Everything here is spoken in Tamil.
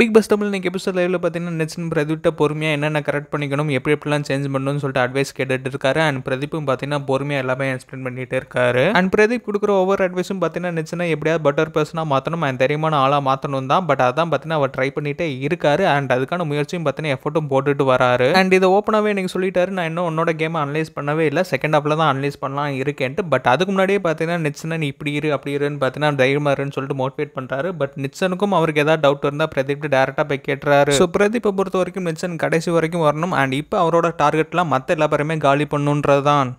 பிக் பஸ் தமிழ் இன்றைக்கி எபிசோட் லைவில் பார்த்தீங்கன்னா நெச்சின் பிரதீப்ட்ட பொறுமையாக என்னென்ன கரெக்ட் பண்ணிக்கணும் எப்படி எப்படிலாம் சேஞ்ச் பண்ணணும்னு சொல்லிட்டு அட்வைஸ் கேட்டுட்டு இருக்காரு அண்ட் பிரதீப்பும் பார்த்தீங்கன்னா பொறுமையாக எல்லாமே எக்ஸ்பிளைன் பண்ணிகிட்டே இருக்காரு அண்ட் பிரதீப் கொடுக்குற ஒவ்வொரு அட்வைஸும் பார்த்தீங்கன்னா நெச்சினா எப்படியாவது பெட்டர் பர்சனாக மாற்றணும் அண்ட் தெரியுமா ஆளாக மாற்றணும் தான் பட் அதான் பார்த்தீங்கன்னா அவர் ட்ரை பண்ணிகிட்டே இருக்காரு அண்ட் அதுக்கான முயற்சியும் பார்த்தீங்கன்னா எஃபர்ட்டும் போட்டுட்டு வராரு அண்ட் இதை ஓப்பனாகவே நீங்கள் சொல்லிட்டாரு நான் இன்னும் உன்னோட கேமை அனலைஸ் பண்ணவே இல்லை செகண்ட் ஹாஃபில் தான் அனலைஸ் பண்ணலாம் இருக்கேன்ட்டு பட் அதுக்கு முன்னாடியே பார்த்தீங்கன்னா நெச்சினா நீ இப்படி இரு அப்படி இருன்னு பார்த்தீங்கன்னா தைரியமாக இருன்னு சொல்லிட்டு மோட்டிவேட் பண்ணுறாரு பட் நிச்சனுக்கும் அவருக்கு ஏதாவது டவுட் இருந்தால் பிரதீப் டேரெக்டாக போய் கேட்டுறாரு ஸோ பிரதீப்பை பொறுத்த வரைக்கும் மிச்சன் கடைசி வரைக்கும் வரணும் அண்ட் இப்போ அவரோட டார்கெட்லாம் மற்ற எல்லா காலி பண்ணுன்றது தான்